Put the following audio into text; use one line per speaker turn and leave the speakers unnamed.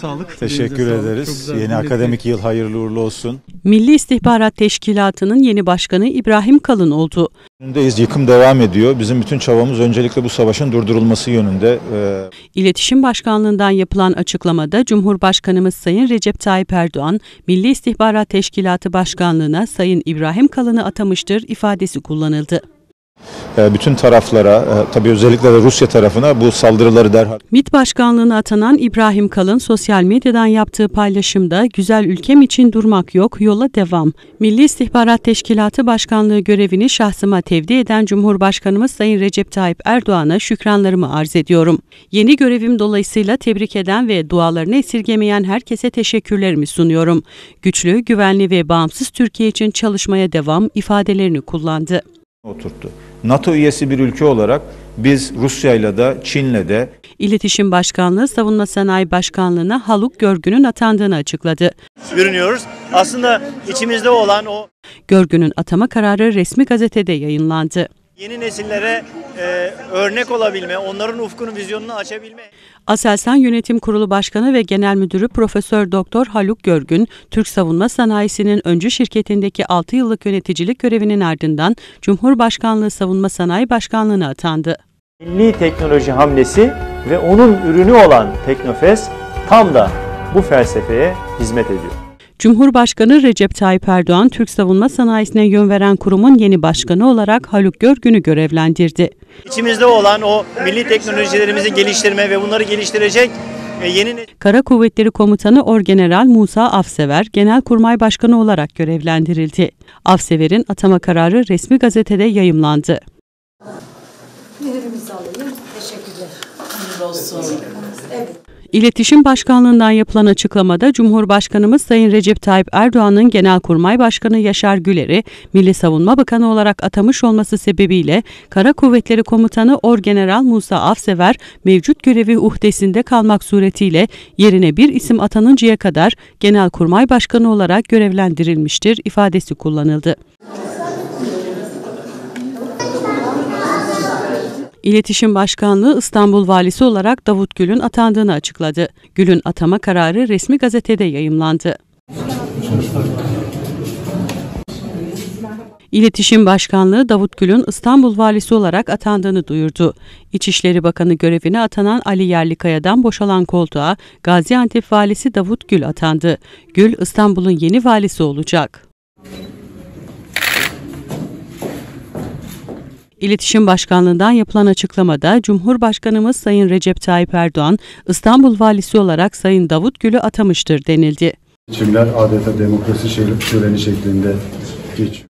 Sağlık. Teşekkür ederiz. Yeni akademik
yıl hayırlı uğurlu olsun.
Milli İstihbarat Teşkilatı'nın yeni başkanı İbrahim Kalın oldu.
Önündeyiz. Yıkım devam ediyor. Bizim bütün çabamız öncelikle bu savaşın durdurulması yönünde. Ee...
İletişim Başkanlığından yapılan açıklamada Cumhurbaşkanımız Sayın Recep Tayyip Erdoğan, Milli İstihbarat Teşkilatı Başkanlığına Sayın İbrahim Kalın'ı atamıştır ifadesi kullanıldı.
Ee, bütün taraflara, e, tabii özellikle de Rusya tarafına bu saldırıları derhal.
MİT Başkanlığı'na atanan İbrahim Kalın sosyal medyadan yaptığı paylaşımda güzel ülkem için durmak yok, yola devam. Milli İstihbarat Teşkilatı Başkanlığı görevini şahsıma tevdi eden Cumhurbaşkanımız Sayın Recep Tayyip Erdoğan'a şükranlarımı arz ediyorum. Yeni görevim dolayısıyla tebrik eden ve dualarını esirgemeyen herkese teşekkürlerimi sunuyorum. Güçlü, güvenli ve bağımsız Türkiye için çalışmaya devam ifadelerini kullandı
oturttu. NATO üyesi bir ülke olarak biz Rusya'yla da Çin'le de
İletişim Başkanlığı Savunma Sanayi Başkanlığı'na Haluk Görgün'ün atandığını açıkladı.
Yürünüyoruz. Aslında içimizde olan o
Görgün'ün atama kararı resmi gazetede yayınlandı.
Yeni nesillere e, örnek olabilme, onların ufkunu, vizyonunu açabilme.
Aselsan Yönetim Kurulu Başkanı ve Genel Müdürü Profesör Doktor Haluk Görgün, Türk Savunma Sanayisi'nin öncü şirketindeki 6 yıllık yöneticilik görevinin ardından Cumhurbaşkanlığı Savunma Sanayi Başkanlığı'na atandı.
Milli teknoloji hamlesi ve onun ürünü olan Teknofest tam da bu felsefeye hizmet ediyor.
Cumhurbaşkanı Recep Tayyip Erdoğan, Türk savunma sanayisine yön veren kurumun yeni başkanı olarak Haluk Görgün'ü görevlendirdi.
İçimizde olan o milli teknolojilerimizi geliştirme ve bunları geliştirecek e, yeni...
Kara Kuvvetleri Komutanı Orgeneral Musa Afsever, Genelkurmay Başkanı olarak görevlendirildi. Afsever'in atama kararı resmi gazetede yayımlandı. olsun. Evet. İletişim Başkanlığından yapılan açıklamada Cumhurbaşkanımız Sayın Recep Tayyip Erdoğan'ın Genelkurmay Başkanı Yaşar Güler'i Milli Savunma Bakanı olarak atamış olması sebebiyle Kara Kuvvetleri Komutanı Orgeneral Musa Afsever mevcut görevi uhdesinde kalmak suretiyle yerine bir isim atanıncaya kadar Genelkurmay Başkanı olarak görevlendirilmiştir ifadesi kullanıldı. İletişim Başkanlığı İstanbul Valisi olarak Davut Gül'ün atandığını açıkladı. Gül'ün atama kararı resmi gazetede yayımlandı. İletişim Başkanlığı Davut Gül'ün İstanbul Valisi olarak atandığını duyurdu. İçişleri Bakanı görevine atanan Ali Yerlikaya'dan boşalan koltuğa Gaziantep Valisi Davut Gül atandı. Gül İstanbul'un yeni valisi olacak. İletişim Başkanlığı'ndan yapılan açıklamada Cumhurbaşkanımız Sayın Recep Tayyip Erdoğan, İstanbul Valisi olarak Sayın Davut Gül'ü atamıştır denildi. Seçimler adeta demokrasi şöleni şeklinde
geçiyor.